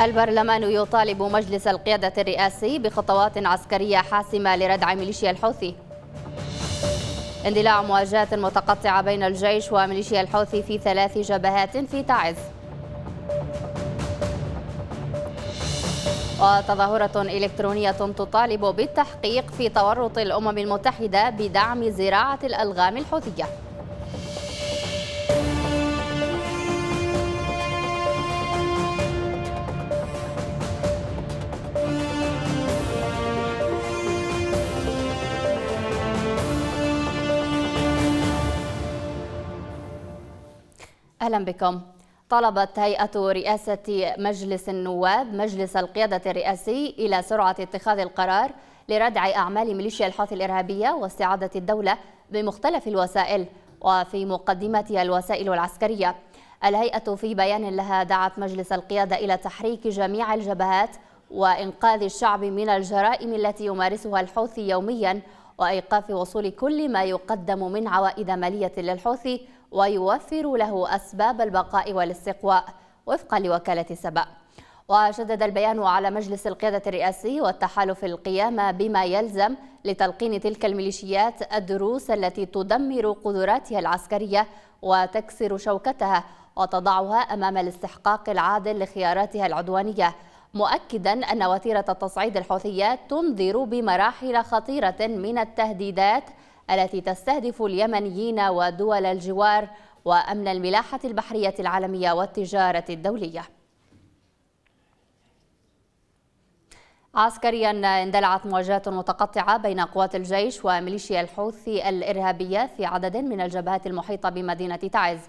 البرلمان يطالب مجلس القيادة الرئاسي بخطوات عسكرية حاسمة لردع ميليشيا الحوثي اندلاع مواجهات متقطعة بين الجيش وميليشيا الحوثي في ثلاث جبهات في تعز وتظاهرة إلكترونية تطالب بالتحقيق في تورط الأمم المتحدة بدعم زراعة الألغام الحوثية أهلا بكم طلبت هيئة رئاسة مجلس النواب مجلس القيادة الرئاسي إلى سرعة اتخاذ القرار لردع أعمال ميليشيا الحوثي الإرهابية واستعادة الدولة بمختلف الوسائل وفي مقدمتها الوسائل العسكرية الهيئة في بيان لها دعت مجلس القيادة إلى تحريك جميع الجبهات وإنقاذ الشعب من الجرائم التي يمارسها الحوثي يوميا وإيقاف وصول كل ما يقدم من عوائد مالية للحوثي ويوفر له أسباب البقاء والاستقواء وفقا لوكالة سبأ وشدد البيان على مجلس القيادة الرئاسي والتحالف القيام بما يلزم لتلقين تلك الميليشيات الدروس التي تدمر قدراتها العسكرية وتكسر شوكتها وتضعها أمام الاستحقاق العادل لخياراتها العدوانية مؤكدا أن وتيرة التصعيد الحوثيات تنذر بمراحل خطيرة من التهديدات التي تستهدف اليمنيين ودول الجوار وأمن الملاحة البحرية العالمية والتجارة الدولية عسكريا اندلعت مواجهات متقطعة بين قوات الجيش وميليشيا الحوثي الإرهابية في عدد من الجبهات المحيطة بمدينة تعز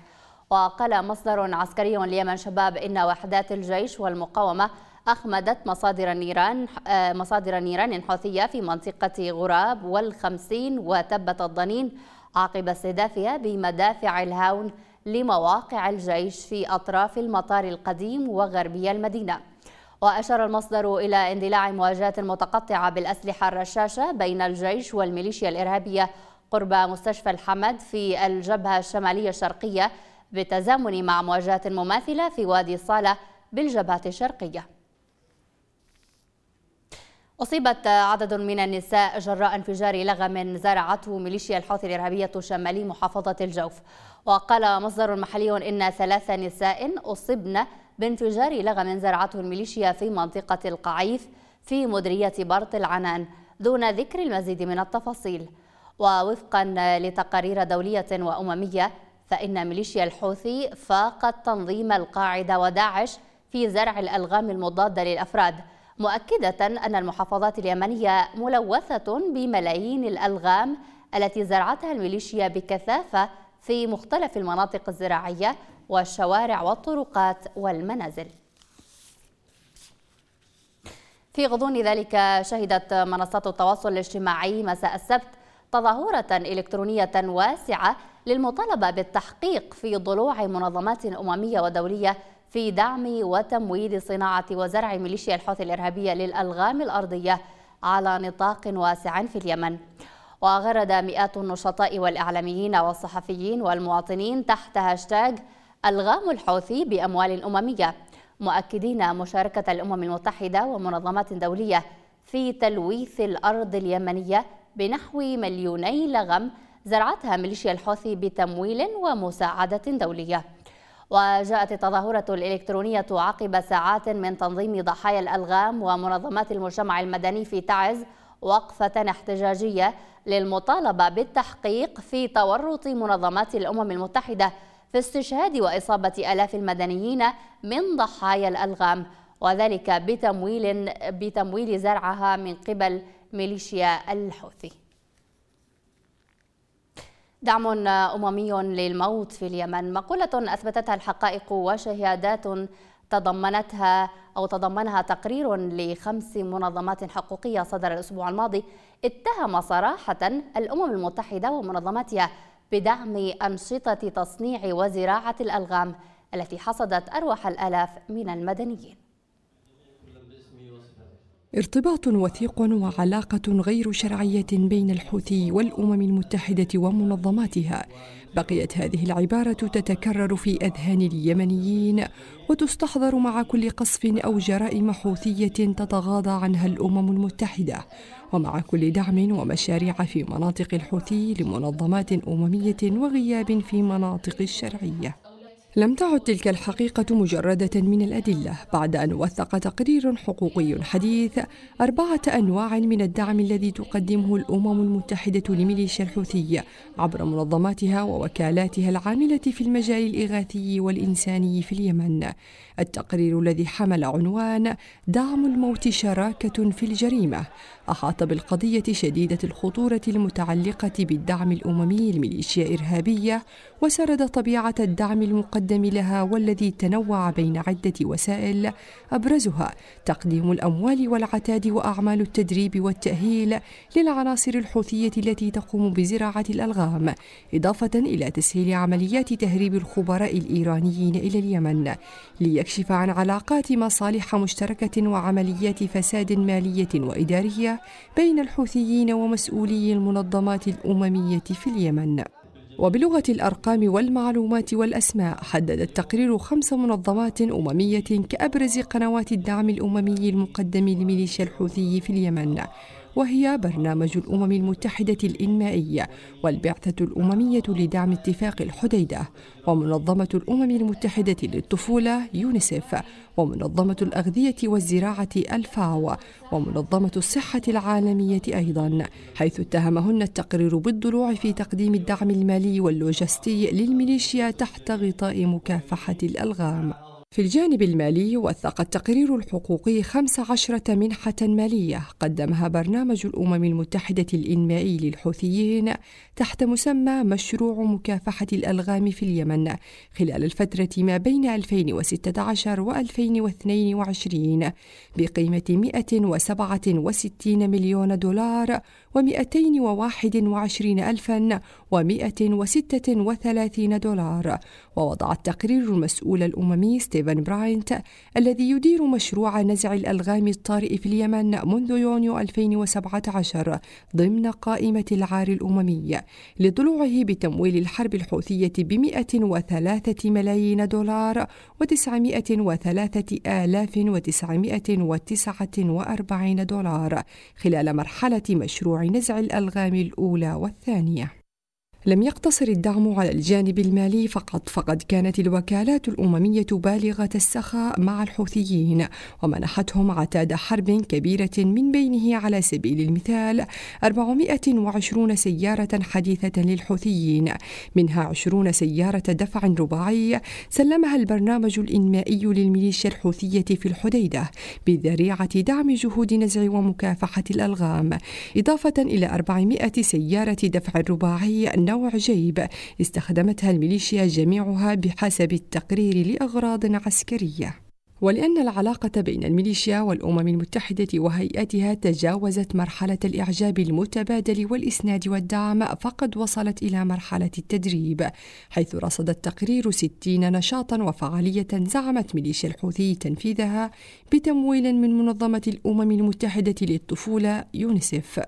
وقال مصدر عسكري ليمن شباب إن وحدات الجيش والمقاومة أخمدت مصادر النيران آه، مصادر نيران حوثية في منطقة غراب والخمسين وتبت الضنين عقب استهدافها بمدافع الهاون لمواقع الجيش في أطراف المطار القديم وغربي المدينة وأشار المصدر إلى اندلاع مواجهات متقطعة بالأسلحة الرشاشة بين الجيش والميليشيا الإرهابية قرب مستشفى الحمد في الجبهة الشمالية الشرقية بالتزامن مع مواجهات مماثلة في وادي صالة بالجبهة الشرقية أصيبت عدد من النساء جراء انفجار لغم زرعته ميليشيا الحوثي الإرهابية شمالي محافظة الجوف وقال مصدر محلي إن ثلاث نساء أصبن بانفجار لغم زرعته الميليشيا في منطقة القعيف في مدرية برط العنان دون ذكر المزيد من التفاصيل ووفقا لتقارير دولية وأممية فإن ميليشيا الحوثي فاقت تنظيم القاعدة وداعش في زرع الألغام المضادة للأفراد مؤكدة أن المحافظات اليمنية ملوثة بملايين الألغام التي زرعتها الميليشيا بكثافة في مختلف المناطق الزراعية والشوارع والطرقات والمنازل في غضون ذلك شهدت منصات التواصل الاجتماعي مساء السبت تظاهرة إلكترونية واسعة للمطالبة بالتحقيق في ضلوع منظمات أممية ودولية في دعم وتمويل صناعة وزرع ميليشيا الحوثي الإرهابية للألغام الأرضية على نطاق واسع في اليمن وغرد مئات النشطاء والإعلاميين والصحفيين والمواطنين تحت هاشتاج ألغام الحوثي بأموال أممية مؤكدين مشاركة الأمم المتحدة ومنظمات دولية في تلويث الأرض اليمنية بنحو مليوني لغم زرعتها ميليشيا الحوثي بتمويل ومساعدة دولية وجاءت التظاهرة الإلكترونية عقب ساعات من تنظيم ضحايا الألغام ومنظمات المجتمع المدني في تعز وقفة احتجاجية للمطالبة بالتحقيق في تورط منظمات الأمم المتحدة في استشهاد وإصابة ألاف المدنيين من ضحايا الألغام وذلك بتمويل بتمويل زرعها من قبل ميليشيا الحوثي دعم أممي للموت في اليمن مقولة أثبتتها الحقائق وشهادات تضمنتها أو تضمنها تقرير لخمس منظمات حقوقية صدر الأسبوع الماضي اتهم صراحة الأمم المتحدة ومنظماتها بدعم أنشطة تصنيع وزراعة الألغام التي حصدت أرواح الآلاف من المدنيين ارتباط وثيق وعلاقة غير شرعية بين الحوثي والأمم المتحدة ومنظماتها بقيت هذه العبارة تتكرر في أذهان اليمنيين وتستحضر مع كل قصف أو جرائم حوثية تتغاضى عنها الأمم المتحدة ومع كل دعم ومشاريع في مناطق الحوثي لمنظمات أممية وغياب في مناطق الشرعية لم تعد تلك الحقيقة مجردة من الأدلة بعد أن وثق تقرير حقوقي حديث أربعة أنواع من الدعم الذي تقدمه الأمم المتحدة لميليشيا الحوثي عبر منظماتها ووكالاتها العاملة في المجال الإغاثي والإنساني في اليمن. التقرير الذي حمل عنوان دعم الموت شراكة في الجريمة أحاط بالقضية شديدة الخطورة المتعلقة بالدعم الأممي لميليشيا إرهابية وسرد طبيعة الدعم المقدم لها والذي تنوع بين عدة وسائل أبرزها تقديم الأموال والعتاد وأعمال التدريب والتأهيل للعناصر الحوثية التي تقوم بزراعة الألغام إضافة إلى تسهيل عمليات تهريب الخبراء الإيرانيين إلى اليمن ليكشف عن علاقات مصالح مشتركة وعمليات فساد مالية وإدارية بين الحوثيين ومسؤولي المنظمات الأممية في اليمن وبلغة الأرقام والمعلومات والأسماء حدد التقرير خمس منظمات أممية كأبرز قنوات الدعم الأممي المقدم لميليشيا الحوثي في اليمن وهي برنامج الأمم المتحدة الإنمائي والبعثة الأممية لدعم اتفاق الحديدة ومنظمة الأمم المتحدة للطفولة يونيسف ومنظمة الأغذية والزراعة الفاو ومنظمة الصحة العالمية أيضا حيث اتهمهن التقرير بالضلوع في تقديم الدعم المالي واللوجستي للميليشيا تحت غطاء مكافحة الألغام في الجانب المالي وثق التقرير الحقوقي 15 منحة مالية قدمها برنامج الأمم المتحدة الإنمائي للحوثيين تحت مسمى مشروع مكافحة الألغام في اليمن خلال الفترة ما بين 2016 و 2022 بقيمة 167 مليون دولار و221 ألفا و136 دولار ووضع التقرير المسؤول الأممي ستيفن براينت الذي يدير مشروع نزع الألغام الطارئ في اليمن منذ يونيو 2017 ضمن قائمة العار الأممي لضلوعه بتمويل الحرب الحوثية ب 103 ملايين دولار و903 آلاف و949 دولار خلال مرحلة مشروع نزع الألغام الأولى والثانية لم يقتصر الدعم على الجانب المالي فقط فقد كانت الوكالات الأممية بالغة السخاء مع الحوثيين ومنحتهم عتاد حرب كبيرة من بينه على سبيل المثال 420 سيارة حديثة للحوثيين منها 20 سيارة دفع رباعي سلمها البرنامج الإنمائي للميليشيا الحوثية في الحديدة بذريعة دعم جهود نزع ومكافحة الألغام إضافة إلى 400 سيارة دفع رباعي نوع جيب استخدمتها الميليشيا جميعها بحسب التقرير لأغراض عسكرية ولأن العلاقة بين الميليشيا والأمم المتحدة وهيئتها تجاوزت مرحلة الإعجاب المتبادل والإسناد والدعم فقد وصلت إلى مرحلة التدريب حيث رصد التقرير 60 نشاطا وفعالية زعمت ميليشيا الحوثي تنفيذها بتمويل من منظمة الأمم المتحدة للطفولة يونسيف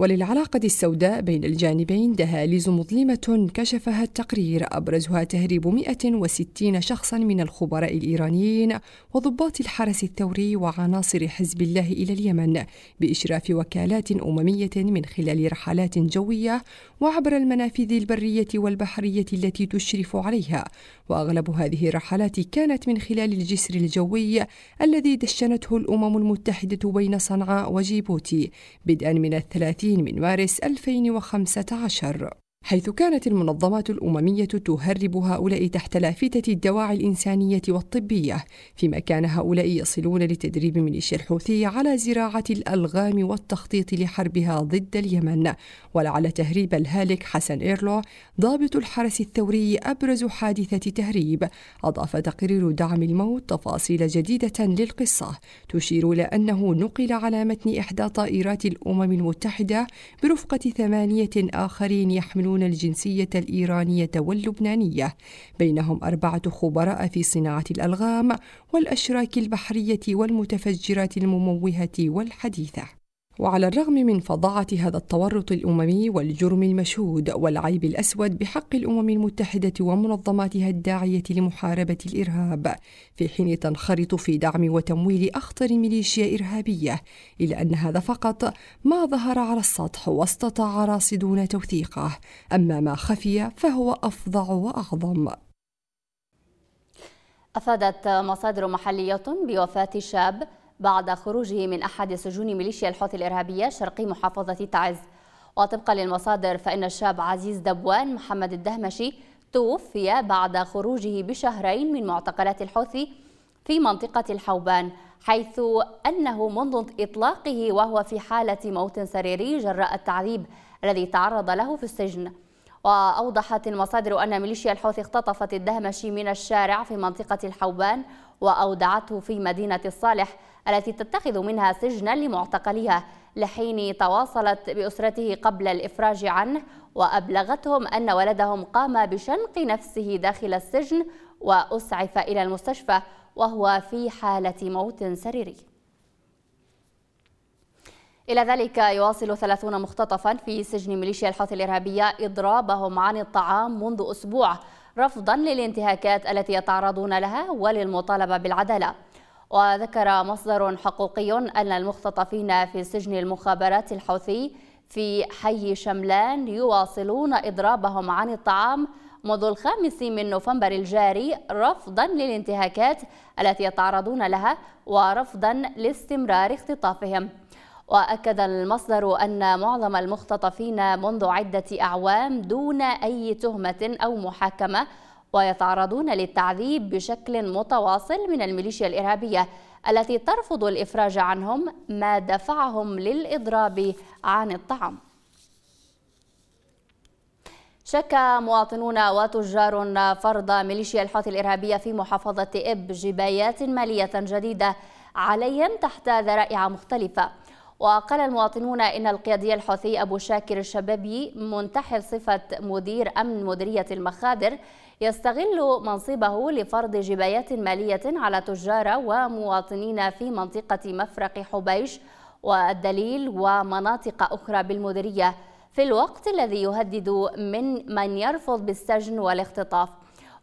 وللعلاقة السوداء بين الجانبين دهاليز مظلمة كشفها التقرير أبرزها تهريب 160 شخصا من الخبراء الإيرانيين وضباط الحرس الثوري وعناصر حزب الله إلى اليمن بإشراف وكالات أممية من خلال رحلات جوية وعبر المنافذ البرية والبحرية التي تشرف عليها وأغلب هذه الرحلات كانت من خلال الجسر الجوي الذي دشنته الأمم المتحدة بين صنعاء وجيبوتي بدءا من الثلاثين من مارس 2015 حيث كانت المنظمات الأممية تهرب هؤلاء تحت لافتة الدواعي الإنسانية والطبية، فيما كان هؤلاء يصلون لتدريب ميليشيا الحوثي على زراعة الألغام والتخطيط لحربها ضد اليمن، ولعل تهريب الهالك حسن إيرلو ضابط الحرس الثوري أبرز حادثة تهريب، أضاف تقرير دعم الموت تفاصيل جديدة للقصة تشير إلى أنه نقل على متن إحدى طائرات الأمم المتحدة برفقة ثمانية آخرين يحملون يحملون الجنسية الإيرانية واللبنانية بينهم أربعة خبراء في صناعة الألغام والأشراك البحرية والمتفجرات المموهة والحديثة وعلى الرغم من فظاعة هذا التورط الأممي والجرم المشهود والعيب الأسود بحق الأمم المتحدة ومنظماتها الداعية لمحاربة الإرهاب في حين تنخرط في دعم وتمويل أخطر ميليشيا إرهابية إلا أن هذا فقط ما ظهر على السطح واستطاع راصدون توثيقه أما ما خفي فهو أفظع وأعظم أفادت مصادر محلية بوفاة شاب بعد خروجه من أحد سجون ميليشيا الحوثي الإرهابية شرقي محافظة تعز وطبقا للمصادر فإن الشاب عزيز دبوان محمد الدهمشي توفي بعد خروجه بشهرين من معتقلات الحوثي في منطقة الحوبان حيث أنه منذ إطلاقه وهو في حالة موت سريري جراء التعذيب الذي تعرض له في السجن وأوضحت المصادر أن ميليشيا الحوثي اختطفت الدهمشي من الشارع في منطقة الحوبان وأودعته في مدينة الصالح التي تتخذ منها سجنا لمعتقليها لحين تواصلت بأسرته قبل الإفراج عنه وأبلغتهم أن ولدهم قام بشنق نفسه داخل السجن وأسعف إلى المستشفى وهو في حالة موت سريري إلى ذلك يواصل 30 مختطفا في سجن ميليشيا الحوثي الإرهابية إضرابهم عن الطعام منذ أسبوع رفضا للانتهاكات التي يتعرضون لها وللمطالبة بالعدالة وذكر مصدر حقوقي أن المختطفين في سجن المخابرات الحوثي في حي شملان يواصلون إضرابهم عن الطعام منذ الخامس من نوفمبر الجاري رفضا للانتهاكات التي يتعرضون لها ورفضا لاستمرار اختطافهم وأكد المصدر أن معظم المختطفين منذ عدة أعوام دون أي تهمة أو محاكمة ويتعرضون للتعذيب بشكل متواصل من الميليشيا الإرهابية التي ترفض الإفراج عنهم ما دفعهم للإضراب عن الطعام شك مواطنون وتجار فرض ميليشيا الحوثي الإرهابية في محافظة إب جبايات مالية جديدة عليهم تحت ذرائع مختلفة وقال المواطنون إن القيادي الحوثي أبو شاكر الشبابي منتحل صفة مدير أمن مديرية المخادر يستغل منصبه لفرض جبايات مالية على تجار ومواطنين في منطقة مفرق حبيش والدليل ومناطق أخرى بالمديرية في الوقت الذي يهدد من من يرفض بالسجن والاختطاف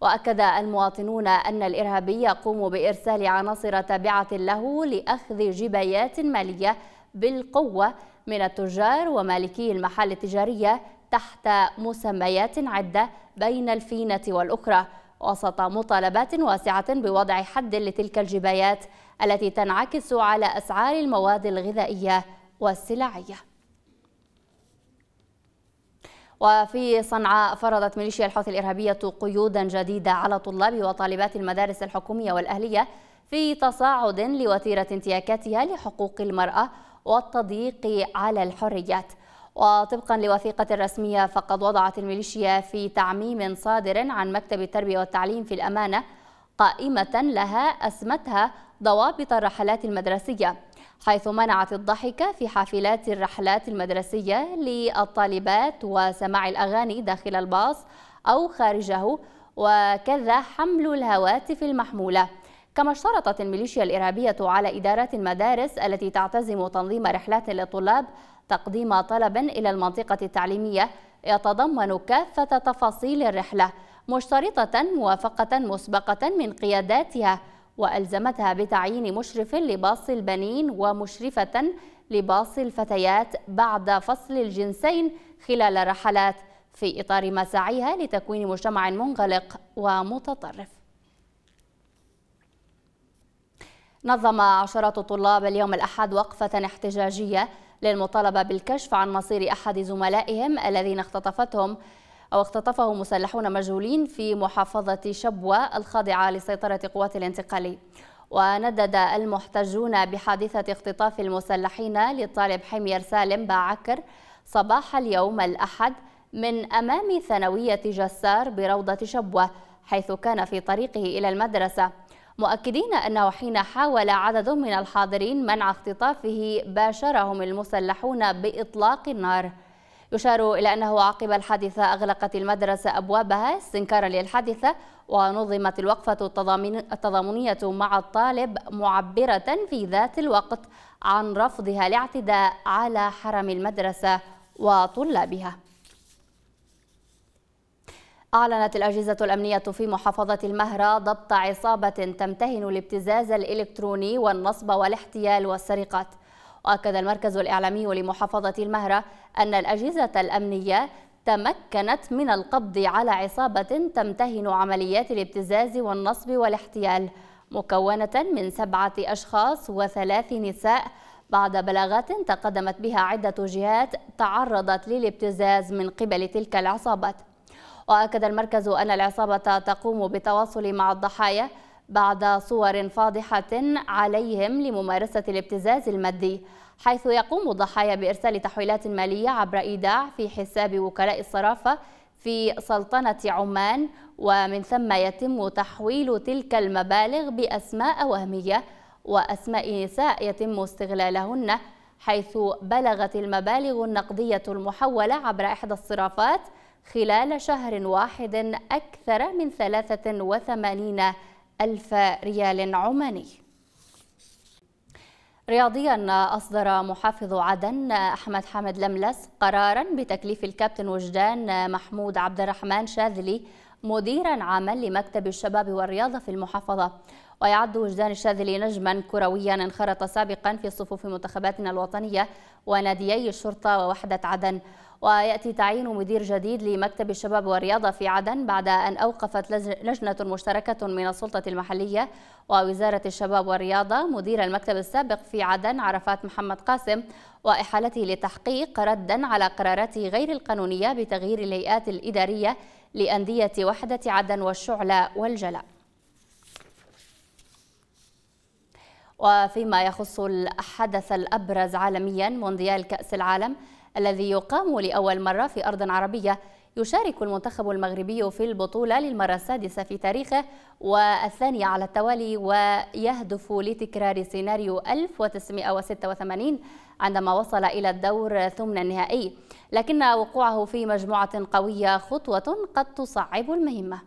وأكد المواطنون أن الإرهابي يقوم بإرسال عناصر تابعة له لأخذ جبايات مالية بالقوة من التجار ومالكي المحال التجارية تحت مسميات عدة بين الفينة والأخرى وسط مطالبات واسعة بوضع حد لتلك الجبايات التي تنعكس على أسعار المواد الغذائية والسلعية وفي صنعاء فرضت ميليشيا الحوثي الإرهابية قيودا جديدة على طلاب وطالبات المدارس الحكومية والأهلية في تصاعد لوتيرة انتهاكاتها لحقوق المرأة والتضييق على الحريات وطبقا لوثيقة رسمية فقد وضعت الميليشيا في تعميم صادر عن مكتب التربية والتعليم في الأمانة قائمة لها أسمتها ضوابط الرحلات المدرسية حيث منعت الضحك في حافلات الرحلات المدرسية للطالبات وسماع الأغاني داخل الباص أو خارجه وكذا حمل الهواتف المحمولة كما اشترطت الميليشيا الإرهابية على إدارات المدارس التي تعتزم تنظيم رحلات للطلاب تقديم طلب إلى المنطقة التعليمية يتضمن كافة تفاصيل الرحلة مشترطة موافقة مسبقة من قياداتها وألزمتها بتعيين مشرف لباص البنين ومشرفة لباص الفتيات بعد فصل الجنسين خلال رحلات في إطار مساعيها لتكوين مجتمع منغلق ومتطرف نظم عشرات الطلاب اليوم الأحد وقفة احتجاجية للمطالبة بالكشف عن مصير أحد زملائهم الذين اختطفتهم أو اختطفه مسلحون مجهولين في محافظة شبوة الخاضعة لسيطرة قوات الانتقالي وندد المحتجون بحادثة اختطاف المسلحين للطالب حمير سالم باعكر صباح اليوم الأحد من أمام ثانوية جسار بروضة شبوة حيث كان في طريقه إلى المدرسة مؤكدين أنه حين حاول عدد من الحاضرين منع اختطافه باشرهم المسلحون بإطلاق النار يشار إلى أنه عقب الحادثة أغلقت المدرسة أبوابها استنكارا للحادثة ونظمت الوقفة التضامنية مع الطالب معبرة في ذات الوقت عن رفضها الاعتداء على حرم المدرسة وطلابها أعلنت الأجهزة الأمنية في محافظة المهرة ضبط عصابة تمتهن الابتزاز الإلكتروني والنصب والاحتيال والسرقات وأكد المركز الإعلامي لمحافظة المهرة أن الأجهزة الأمنية تمكنت من القبض على عصابة تمتهن عمليات الابتزاز والنصب والاحتيال مكونة من سبعة أشخاص وثلاث نساء بعد بلاغات تقدمت بها عدة جهات تعرضت للابتزاز من قبل تلك العصابات وأكد المركز أن العصابة تقوم بالتواصل مع الضحايا بعد صور فاضحة عليهم لممارسة الابتزاز المادي حيث يقوم الضحايا بإرسال تحويلات مالية عبر إيداع في حساب وكلاء الصرافة في سلطنة عمان ومن ثم يتم تحويل تلك المبالغ بأسماء وهمية وأسماء نساء يتم استغلالهن حيث بلغت المبالغ النقدية المحولة عبر إحدى الصرافات خلال شهر واحد أكثر من 83 ألف ريال عماني رياضيا أصدر محافظ عدن أحمد حامد لملس قرارا بتكليف الكابتن وجدان محمود عبد الرحمن شاذلي مديرا عاما لمكتب الشباب والرياضة في المحافظة ويعد وجدان الشاذلي نجما كرويا انخرط سابقا في صفوف منتخباتنا الوطنية وناديي الشرطة ووحدة عدن ويأتي تعيين مدير جديد لمكتب الشباب والرياضة في عدن بعد أن أوقفت لجنة مشتركة من السلطة المحلية ووزارة الشباب والرياضة مدير المكتب السابق في عدن عرفات محمد قاسم وإحالته للتحقيق ردا على قراراته غير القانونية بتغيير الهيئات الإدارية لأندية وحدة عدن والشعلة والجلاء وفيما يخص الحدث الأبرز عالميا مونديال كأس العالم الذي يقام لأول مرة في أرض عربية يشارك المنتخب المغربي في البطولة للمرة السادسة في تاريخه والثانية على التوالي ويهدف لتكرار سيناريو 1986 عندما وصل إلى الدور ثمن النهائي لكن وقوعه في مجموعة قوية خطوة قد تصعب المهمة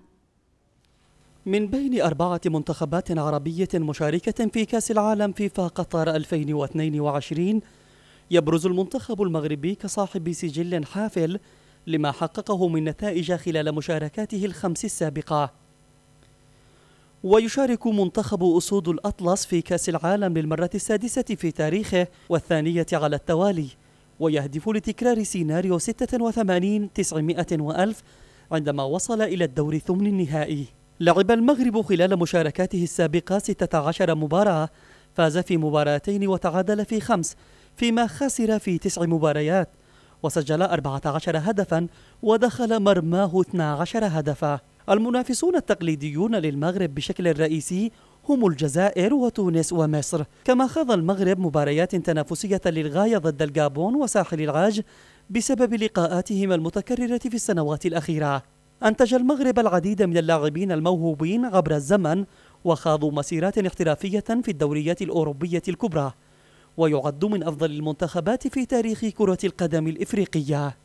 من بين أربعة منتخبات عربية مشاركة في كأس العالم فيفا قطر 2022 يبرز المنتخب المغربي كصاحب سجل حافل لما حققه من نتائج خلال مشاركاته الخمس السابقة ويشارك منتخب أسود الأطلس في كأس العالم للمرة السادسة في تاريخه والثانية على التوالي ويهدف لتكرار سيناريو 86 900 وألف عندما وصل إلى الدور الثمن النهائي لعب المغرب خلال مشاركاته السابقة 16 مباراة فاز في مباراتين وتعادل في خمس فيما خسر في تسع مباريات وسجل 14 هدفا ودخل مرماه 12 هدفا المنافسون التقليديون للمغرب بشكل رئيسي هم الجزائر وتونس ومصر كما خاض المغرب مباريات تنافسية للغاية ضد الجابون وساحل العاج بسبب لقاءاتهما المتكررة في السنوات الأخيرة أنتج المغرب العديد من اللاعبين الموهوبين عبر الزمن وخاضوا مسيرات احترافية في الدوريات الأوروبية الكبرى ويعد من أفضل المنتخبات في تاريخ كرة القدم الإفريقية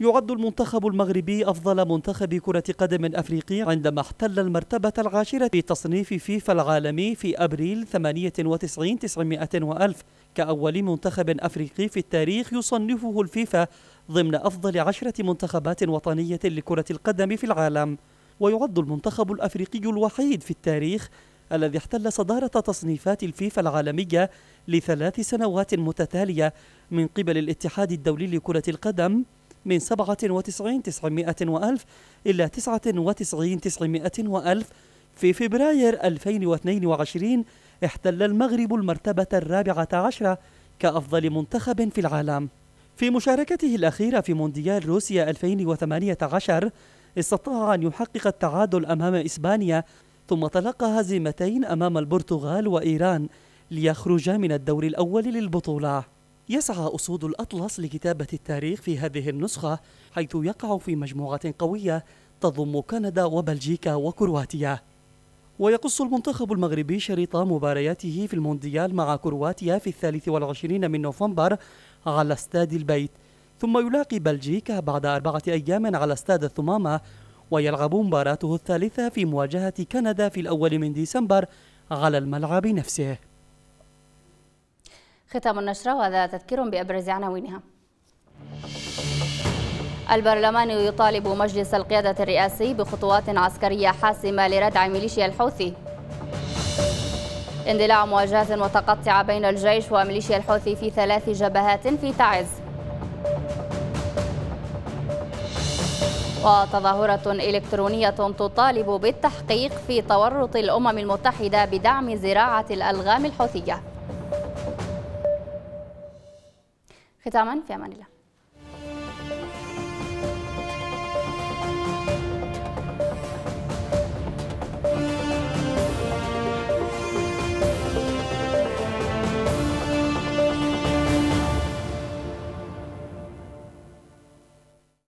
يعد المنتخب المغربي أفضل منتخب كرة قدم أفريقي عندما احتل المرتبة العاشرة في تصنيف فيفا العالمي في أبريل 98 900 ألف كأول منتخب أفريقي في التاريخ يصنفه الفيفا ضمن أفضل عشرة منتخبات وطنية لكرة القدم في العالم ويعد المنتخب الأفريقي الوحيد في التاريخ الذي احتل صدارة تصنيفات الفيفا العالمية لثلاث سنوات متتالية من قبل الاتحاد الدولي لكرة القدم من 97 900 وألف إلى 99 900 وألف في فبراير 2022 احتل المغرب المرتبة الرابعة عشرة كأفضل منتخب في العالم في مشاركته الأخيرة في مونديال روسيا 2018 استطاع أن يحقق التعادل أمام إسبانيا ثم تلقى هزيمتين أمام البرتغال وإيران ليخرج من الدور الأول للبطولة يسعى أسود الأطلس لكتابة التاريخ في هذه النسخة حيث يقع في مجموعة قوية تضم كندا وبلجيكا وكرواتيا ويقص المنتخب المغربي شريط مبارياته في المونديال مع كرواتيا في الثالث والعشرين من نوفمبر على استاد البيت ثم يلاقي بلجيكا بعد أربعة أيام على استاد الثمامة ويلعب مباراته الثالثة في مواجهة كندا في الأول من ديسمبر على الملعب نفسه ختام النشرة وهذا تذكير بأبرز عناوينها البرلمان يطالب مجلس القيادة الرئاسي بخطوات عسكرية حاسمة لردع ميليشيا الحوثي اندلاع مواجهات متقطعة بين الجيش وميليشيا الحوثي في ثلاث جبهات في تعز وتظاهرة إلكترونية تطالب بالتحقيق في تورط الأمم المتحدة بدعم زراعة الألغام الحوثية ختاما في أمان الله